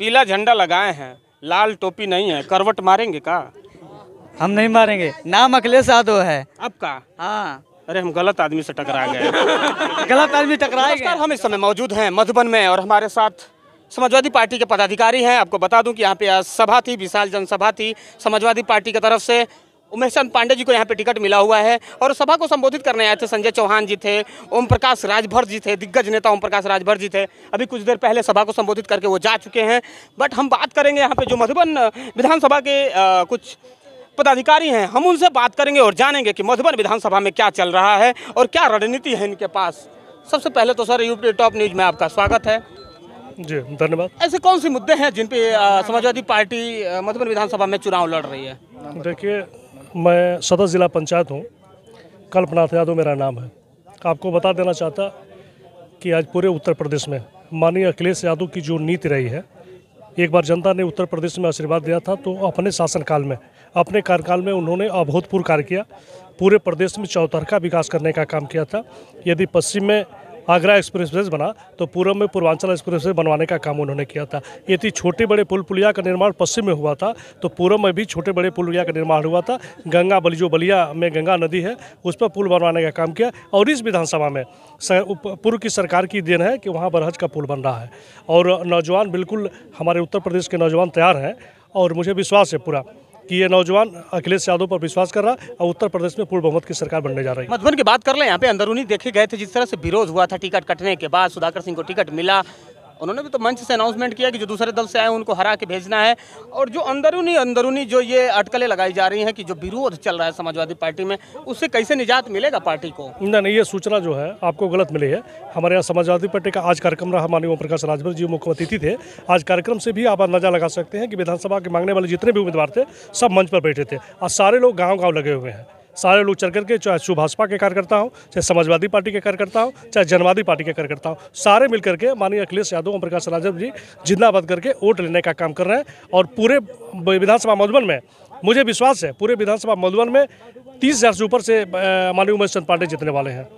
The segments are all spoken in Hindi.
पीला झंडा लगाए हैं लाल टोपी नहीं है करवट मारेंगे का हम नहीं मारेंगे नाम अखिलेश यादव है आपका हाँ अरे हम गलत आदमी से टकरा गए गलत आदमी टकराए गए हम इस समय मौजूद हैं मधुबन में और हमारे साथ समाजवादी पार्टी के पदाधिकारी हैं आपको बता दूं कि यहाँ पे आज सभा थी विशाल जनसभा थी समाजवादी पार्टी की तरफ से उमेश चंद पांडे जी को यहाँ पे टिकट मिला हुआ है और सभा को संबोधित करने आए थे संजय चौहान जी थे ओम प्रकाश राजभर जी थे दिग्गज नेता ओम प्रकाश राजभर जी थे अभी कुछ देर पहले सभा को संबोधित करके वो जा चुके हैं बट हम बात करेंगे यहाँ पे जो मधुबन विधानसभा के आ, कुछ पदाधिकारी हैं हम उनसे बात करेंगे और जानेंगे कि मधुबन विधानसभा में क्या चल रहा है और क्या रणनीति है इनके पास सबसे पहले तो सर यूपी टॉप न्यूज़ में आपका स्वागत है जी धन्यवाद ऐसे कौन से मुद्दे हैं जिन पे समाजवादी पार्टी मधुबन विधानसभा में चुनाव लड़ रही है देखिए मैं सदर ज़िला पंचायत हूँ कल्पनाथ यादव मेरा नाम है आपको बता देना चाहता कि आज पूरे उत्तर प्रदेश में माननीय अखिलेश यादव की जो नीति रही है एक बार जनता ने उत्तर प्रदेश में आशीर्वाद दिया था तो अपने शासनकाल में अपने कार्यकाल में उन्होंने अभूतपूर्व कार्य किया पूरे प्रदेश में चौतरखा विकास करने का काम किया था यदि पश्चिम में आगरा एक्सप्रेस बना तो पूर्व में पूर्वांचल एक्सप्रेस बनवाने का काम उन्होंने किया था यदि छोटे बड़े पुल पुलिया का निर्माण पश्चिम में हुआ था तो पूर्व में भी छोटे बड़े पुल पुलिया का निर्माण हुआ था गंगा बलिजो बलिया में गंगा नदी है उस पर पुल बनवाने का काम किया और इस विधानसभा में पूर्व की सरकार की देन है कि वहाँ बरहज का पुल बन रहा है और नौजवान बिल्कुल हमारे उत्तर प्रदेश के नौजवान तैयार हैं और मुझे विश्वास है पूरा कि ये नौजवान अखिलेश यादव पर विश्वास कर रहा और उत्तर प्रदेश में पूर्व बहुमत की सरकार बनने जा रही है मधुबन की बात कर ले यहाँ पे अंदरूनी देखे गए थे जिस तरह से विरोध हुआ था टिकट कटने के बाद सुधाकर सिंह को टिकट मिला उन्होंने भी तो मंच से अनाउंसमेंट किया कि जो दूसरे दल से आए उनको हरा के भेजना है और जो अंदरूनी अंदरूनी जो ये अटकलें लगाई जा रही हैं कि जो विरोध चल रहा है समाजवादी पार्टी में उससे कैसे निजात मिलेगा पार्टी को नहीं नहीं ये सूचना जो है आपको गलत मिली है हमारे यहाँ समाजवादी पार्टी का आज कार्यक्रम रहा माननीय ओम प्रकाश राजभर जी मुख्य अतिथि थे आज कार्यक्रम से भी आप अंदाजा लगा सकते हैं कि विधानसभा के मांगने वाले जितने भी उम्मीदवार थे सब मंच पर बैठे थे और सारे लोग गाँव गाँव लगे हुए हैं सारे लोग चल करके चाहे सुभाषपा के कार्यकर्ता हो चाहे समाजवादी पार्टी के कार्यकर्ता हो चाहे जनवादी पार्टी के कार्यकर्ता हो सारे मिल करके माननीय अखिलेश यादव ओम प्रकाश राजव जी जिंदाबाद करके वोट लेने का काम कर रहे हैं और पूरे विधानसभा मधुबन में मुझे विश्वास है पूरे विधानसभा मधुबन में तीस हज़ार से ऊपर से माननीय उमेश चंद पांडे जीतने वाले हैं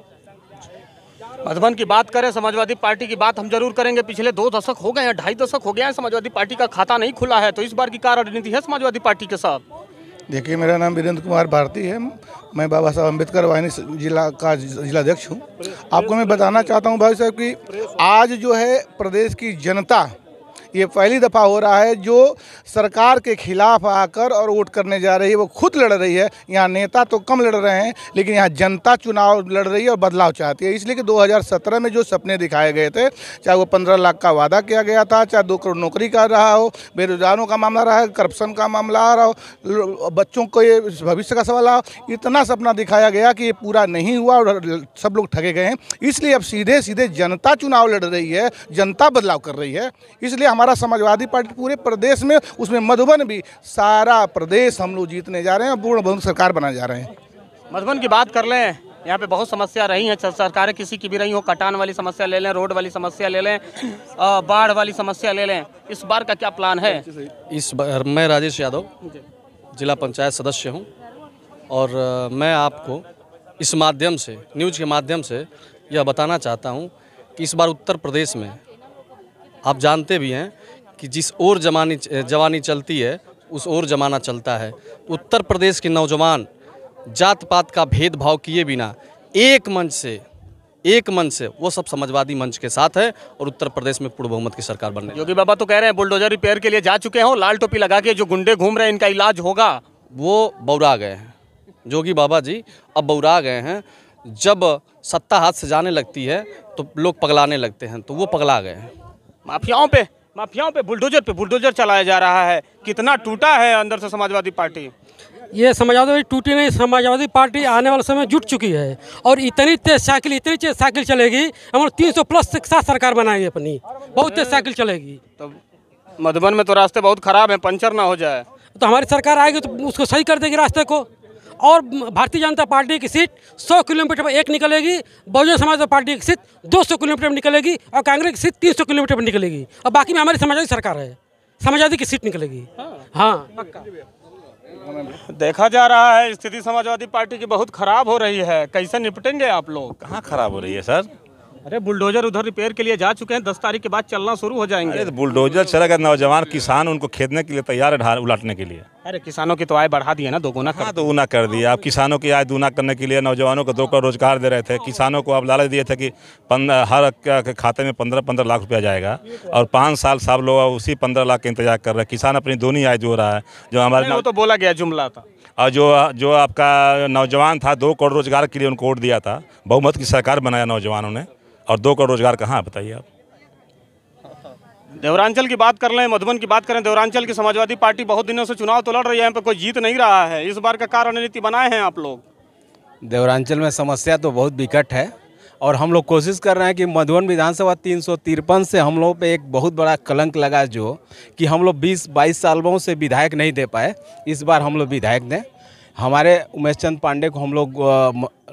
मधुबन की बात करें समाजवादी पार्टी की बात हम जरूर करेंगे पिछले दो दशक हो गए हैं ढाई दशक हो गया है समाजवादी पार्टी का खाता नहीं खुला है तो इस बार की क्या रणनीति है समाजवादी पार्टी के साथ देखिए मेरा नाम वीरेंद्र कुमार भारती है मैं बाबा साहब अम्बेडकर वाहिनी जिला का जिलाध्यक्ष हूँ आपको मैं बताना चाहता हूँ भाई साहब कि आज जो है प्रदेश की जनता ये पहली दफ़ा हो रहा है जो सरकार के खिलाफ आकर और वोट करने जा रही है वो खुद लड़ रही है यहाँ नेता तो कम लड़ रहे हैं लेकिन यहाँ जनता चुनाव लड़ रही है और बदलाव चाहती है इसलिए कि 2017 में जो सपने दिखाए गए थे चाहे वो पंद्रह लाख का वादा किया गया था चाहे दो करोड़ नौकरी का रहा हो बेरोजगारों का मामला रहा करप्शन का मामला आ रहा हो बच्चों को ये भविष्य का सवाल आ इतना सपना दिखाया गया कि ये पूरा नहीं हुआ और सब लोग ठगे गए हैं इसलिए अब सीधे सीधे जनता चुनाव लड़ रही है जनता बदलाव कर रही है इसलिए हमारे हमारा समाजवादी पार्टी पूरे प्रदेश में उसमें मधुबन भी सारा प्रदेश हम लोग जीतने जा रहे हैं पूर्ण बहुमत सरकार बनाने जा रहे हैं मधुबन की बात कर लें यहाँ पे बहुत समस्या रही है सरकारें किसी की भी रही हो कटान वाली समस्या ले लें रोड वाली समस्या ले लें बाढ़ वाली समस्या ले लें इस बार का क्या प्लान है इस बार मैं राजेश यादव जिला पंचायत सदस्य हूँ और मैं आपको इस माध्यम से न्यूज के माध्यम से यह बताना चाहता हूँ कि इस बार उत्तर प्रदेश में आप जानते भी हैं कि जिस और जमानी जवानी चलती है उस और जमाना चलता है उत्तर प्रदेश के नौजवान जात पात का भेदभाव किए बिना एक मंच से एक मंच से वो सब समाजवादी मंच के साथ है और उत्तर प्रदेश में पूर्व बहुमत की सरकार बनने योगी बाबा तो कह रहे हैं बुलडोजर रिपेयर के लिए जा चुके हैं लाल टोपी लगा के जो गुंडे घूम रहे हैं इनका इलाज होगा वो बौरा गए हैं जोगी बाबा जी अब बौरा गए हैं जब सत्ता हाथ से जाने लगती है तो लोग पगलाने लगते हैं तो वो पगला गए हैं माफियाओं पे माफियाओं पे बुलडोजर पे बुलडोजर चलाया जा रहा है कितना टूटा है अंदर से समाजवादी पार्टी ये समाजवादी टूटी नहीं समाजवादी पार्टी आने वाले समय जुट चुकी है और इतनी तेज साइकिल इतनी तेज साइकिल चलेगी हम लोग तीन सौ प्लस के सरकार बनाएंगे अपनी बहुत तेज साइकिल चलेगी तो मधुबन में तो रास्ते बहुत खराब है पंचर ना हो जाए तो हमारी सरकार आएगी तो उसको सही कर देगी रास्ते को और भारतीय जनता पार्टी की सीट 100 किलोमीटर पर एक निकलेगी बहुजन समाज पार्टी की सीट 200 किलोमीटर पर निकलेगी और कांग्रेस की सीट 300 किलोमीटर पर निकलेगी और बाकी में हमारी समाजवादी सरकार है समाजवादी की सीट निकलेगी हाँ देखा जा रहा है स्थिति समाजवादी पार्टी की बहुत खराब हो रही है कैसे निपटेंगे आप लोग कहाँ खराब हो रही है सर अरे बुलडोजर उधर रिपेयर के लिए जा चुके हैं दस तारीख के बाद चलना शुरू हो जाएंगे अरे तो बुलडोजर चलेगा नौजवान किसान उनको खेदने के लिए तैयार है ढार उलाटने के लिए अरे किसानों की तो आय बढ़ा दी है ना दोगुना हाँ दोगुना कर दिया अब किसानों की आय दोगुना करने के लिए नौजवानों को दो करोड़ रोजगार दे रहे थे किसानों को आप लालच दिए थे कि हर के खाते में पंद्रह पंद्रह लाख रुपया जाएगा और पाँच साल सब लोग उसी पंद्रह लाख का इंतजार कर रहे हैं किसान अपनी दोनों आय जो रहा है जो हमारे तो बोला गया जुमला था और जो जो आपका नौजवान था दो करोड़ रोजगार के लिए उनको वोट दिया था बहुमत की सरकार बनाया नौजवानों ने और दो करोड़ रोजगार कहाँ बताइए आप देवरांचल की बात कर लें मधुबन की बात करें देवरांचल की समाजवादी पार्टी बहुत दिनों से चुनाव तो लड़ रही है यहाँ पर कोई जीत नहीं रहा है इस बार का क्या रणनीति बनाए हैं आप लोग देवरांचल में समस्या तो बहुत विकट है और हम लोग कोशिश कर रहे हैं कि मधुबन विधानसभा तीन तिरपन से हम लोग पे एक बहुत बड़ा कलंक लगा जो कि हम लोग 20-22 सालों से विधायक नहीं दे पाए इस बार हम लोग विधायक दें हमारे उमेश चंद पांडे को हम लोग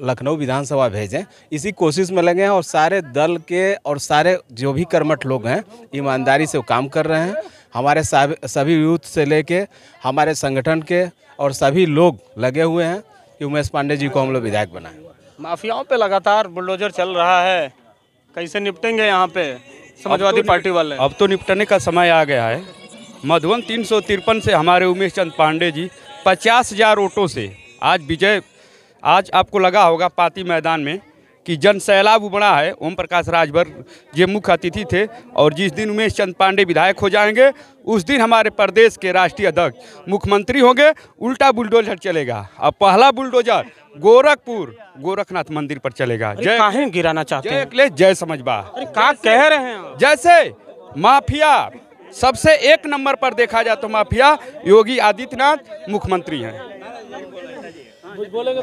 लखनऊ विधानसभा भेजें इसी कोशिश में लगे हैं और सारे दल के और सारे जो भी कर्मठ लोग हैं ईमानदारी से वो काम कर रहे हैं हमारे सभी यूथ से लेके हमारे संगठन के और सभी लोग लगे हुए हैं कि उमेश पांडे जी को हम लोग विधायक बनाएं माफियाओं पे लगातार बुलडोजर चल रहा है कैसे निपटेंगे यहाँ पे समाजवादी तो पार्टी वाले अब तो निपटने का समय आ गया है मधुबन तीन से हमारे उमेश चंद पांडे जी पचास हजार वोटों से आज विजय आज आपको लगा होगा पाती मैदान में कि जन सैलाब उबड़ा है ओम प्रकाश राजभर ये मुख्य अतिथि थे और जिस दिन उमेश चंद पांडे विधायक हो जाएंगे उस दिन हमारे प्रदेश के राष्ट्रीय अध्यक्ष मुख्यमंत्री होंगे उल्टा बुलडोजर चलेगा अब पहला बुलडोजर गोरखपुर गोरखनाथ मंदिर पर चलेगा जय गिराना चाहते हैं जय समझ बा कह रहे हैं जैसे माफिया सबसे एक नंबर पर देखा जाए तो माफिया योगी आदित्यनाथ मुख्यमंत्री हैं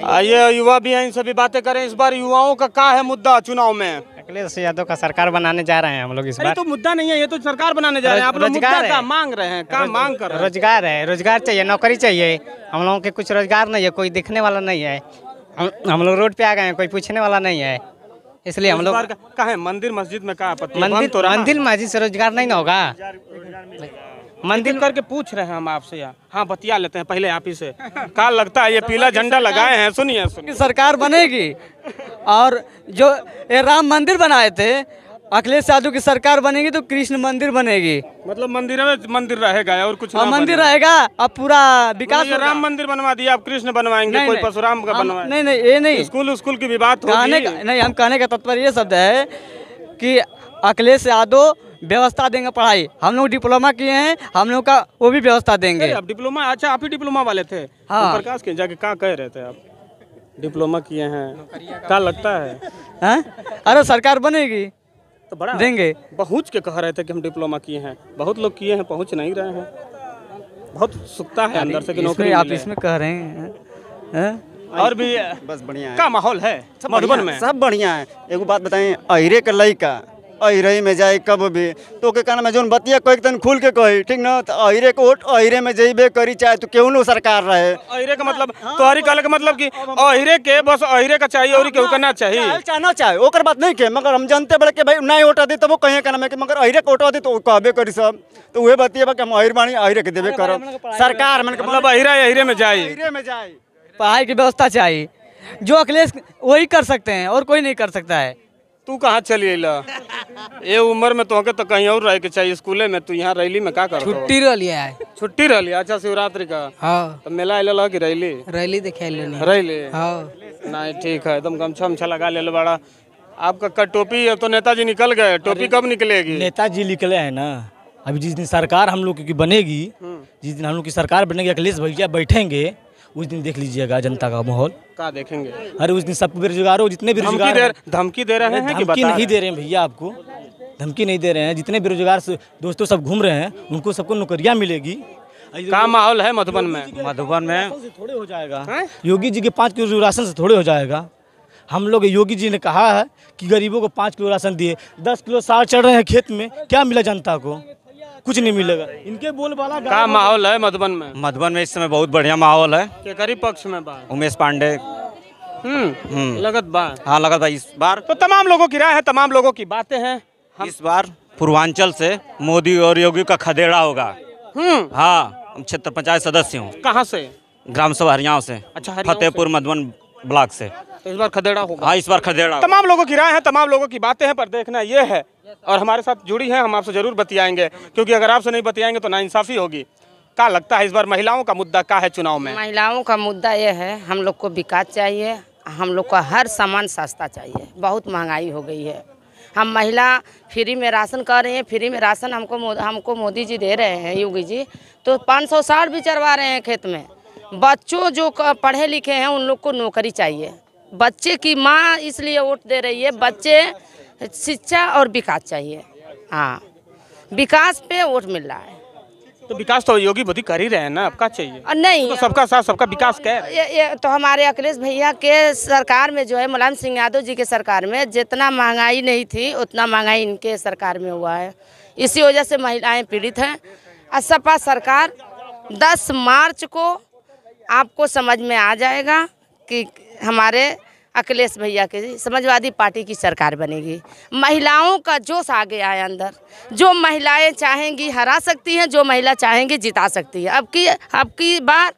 आइए युवा भी हैं इन सभी बातें करें इस बार युवाओं का क्या है मुद्दा चुनाव में अखिलेश यादव का सरकार बनाने जा रहे हैं हम लोग इस बार तो मुद्दा नहीं है ये तो सरकार बनाने जा रहे हैं आप लोग मुद्दा का मांग रहे हैं क्या मांग कर रहे रोजगार है रोजगार चाहिए नौकरी चाहिए हम लोगों के कुछ रोजगार नहीं है कोई देखने वाला नहीं है हम लोग रोड पे आ गए हैं कोई पूछने वाला नहीं है इसलिए हम लोग कहा है मंदिर मस्जिद में कहा आपत्ति मंदिर तो मंदिर मस्जिद से रोजगार नहीं ना होगा मंदिर करके पूछ रहे हैं हम आपसे यहाँ हाँ बतिया लेते हैं पहले आप ही से कहा लगता है ये पीला झंडा लगाए हैं सुनिए सुनिए सरकार बनेगी और जो ये राम मंदिर बनाए थे अखिलेश यादव की सरकार बनेगी तो कृष्ण मंदिर बनेगी मतलब मंदिर मंदिर रहेगा और कुछ और हाँ, मंदिर रहेगा अब पूरा विकास मतलब राम मंदिर बनवा दिया आप कृष्ण बनवाएंगे कोई परशुराम का हाँ, बनवाएंगे नहीं नहीं ये नहीं स्कूल स्कूल की भी बात कहने का नहीं हम कहने का तत्पर ये शब्द है कि अखिलेश यादव व्यवस्था देंगे पढ़ाई हम लोग डिप्लोमा किए हैं हम लोग का वो भी व्यवस्था देंगे आप डिप्लोमा अच्छा आप ही डिप्लोमा वाले थे तो हाँ प्रकाश के जाके कहाँ कह रहे थे आप डिप्लोमा किए हैं क्या लगता है हाँ? अरे सरकार बनेगी तो बड़ा देंगे पहुँच के कह रहे थे कि हम डिप्लोमा किए हैं बहुत लोग किए हैं पहुँच नहीं रहे हैं बहुत सुखता है अंदर से कि नौकरी आप इसमें कह रहे हैं और भी बस बढ़िया है का माहौल है मधुबन में सब बढ़िया है एक बात बताएं अहिरे का लई का अहिरे में जाए कब भी तो के कारण में जो बतिया कोई तन खुल के कही ठीक ना तो अहिरे को वोट अहिरे में जेबे करी चाहे तो केहू सरकार रहे अहिरे का हाँ, मतलब हाँ, तोहरी हाँ। कहले का मतलब कि अहिरे के बस अहिरे का चाहिए और केहू करना चाहिए चाहना चाहे ओकर बात नहीं के मगर हम जानते बड़े के भाई नहीं वोट दे तब वो कहे का नाम है मगर अहिरे को वोट दे तो कहबे करी सब तो वह बतिया कि हम अहिर बानी अहिरे के देबे मतलब करब सरकार मन मतलब के मतलब अहिरा अहिरे में जाए अहिरे में जाए पढ़ाई की व्यवस्था चाहिए जो अखिलेश वही कर सकते हैं और कोई नहीं कर सकता है तू कहाँ चली अल ये उम्र में तोहके तो कहीं और रह के चाहिए स्कूले में तू यहाँ रैली में का कर छुट्टी रही है छुट्टी रही अच्छा शिवरात्रि का हाँ तो मेला अल की रैली रैली देखे रैली हाँ नहीं ठीक है एकदम गमछा उमछा लगा ले बड़ा आपका का टोपी है तो नेताजी निकल गए टोपी कब निकलेगी नेताजी निकले है ना अभी जिस दिन सरकार हम लोग की बनेगी हम्म। जिस दिन हम लोग की सरकार बनेगी अखिलेश भैया बैठेंगे उस दिन देख लीजिएगा जनता का माहौल का देखेंगे अरे उस दिन सब बेरोजगार हो जितने बेरोजगार धमकी दे रहे हैं धमकी नहीं दे रहे हैं भैया आपको धमकी नहीं दे रहे हैं जितने बेरोजगार दोस्तों सब घूम रहे हैं उनको सबको नौकरियाँ मिलेगी का माहौल है मधुबन में मधुबन में थोड़े हो जाएगा योगी जी के पाँच किलो राशन से थोड़े हो जाएगा हम लोग योगी जी ने कहा है कि गरीबों को पाँच किलो राशन दिए दस किलो साल चढ़ रहे हैं खेत में क्या मिला जनता को कुछ नहीं मिलेगा इनके बोल वाला माहौल है मधुबन में मधुबन में इस समय बहुत बढ़िया माहौल है करीब पक्ष में उमेश पांडे हम्म, हम्म। लगत बा हाँ लगत बा इस बार तो तमाम लोगों की राय है तमाम लोगों की बातें हैं हम... इस बार पूर्वांचल से मोदी और योगी का खदेड़ा होगा हम्म। हाँ क्षेत्र पंचायत सदस्य हूँ कहाँ से ग्राम सभा हरियाणा से अच्छा फतेहपुर मधुबन ब्लॉक से तो इस बार खदेड़ा होगा हाँ इस बार खदेड़ा तमाम लोगों की राय है तमाम लोगों की बातें हैं पर देखना यह है और हमारे साथ जुड़ी हैं हम आपसे ज़रूर बतियाएंगे क्योंकि अगर आपसे नहीं बतियाएंगे तो नाइंसाफ़ी होगी क्या लगता है इस बार महिलाओं का मुद्दा क्या है चुनाव में महिलाओं का मुद्दा ये है हम लोग को विकास चाहिए हम लोग का हर सामान सस्ता चाहिए बहुत महंगाई हो गई है हम महिला फ्री में राशन कर रहे हैं फ्री में राशन हमको हमको मोदी जी दे रहे हैं योगी जी तो पाँच सौ साठ भी चढ़वा रहे हैं खेत में बच्चों जो पढ़े लिखे हैं उन लोग को नौकरी चाहिए बच्चे की माँ इसलिए वोट दे रही है बच्चे शिक्षा और विकास चाहिए हाँ विकास पे वोट मिल रहा है तो विकास तो योगी मोदी कर ही रहे हैं ना आपका चाहिए और नहीं तो सबका साथ सबका विकास कह ये, ये तो हमारे अखिलेश भैया के सरकार में जो है मुलायम सिंह यादव जी के सरकार में जितना महंगाई नहीं थी उतना महंगाई इनके सरकार में हुआ है इसी वजह से महिलाएं पीड़ित हैं और सपा सरकार 10 मार्च को आपको समझ में आ जाएगा कि हमारे अखिलेश भैया के समाजवादी पार्टी की सरकार बनेगी महिलाओं का जोश आ गया है अंदर जो महिलाएं चाहेंगी हरा सकती हैं जो महिला चाहेंगी जिता सकती है अब की अब की बार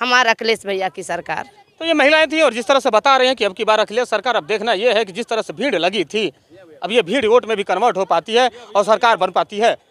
हमारा अखिलेश भैया की सरकार तो ये महिलाएं थी और जिस तरह से बता रहे हैं कि अब की बार अखिलेश सरकार अब देखना ये है कि जिस तरह से भीड़ लगी थी अब ये भीड़ वोट में भी कन्वर्ट हो पाती है और सरकार बन पाती है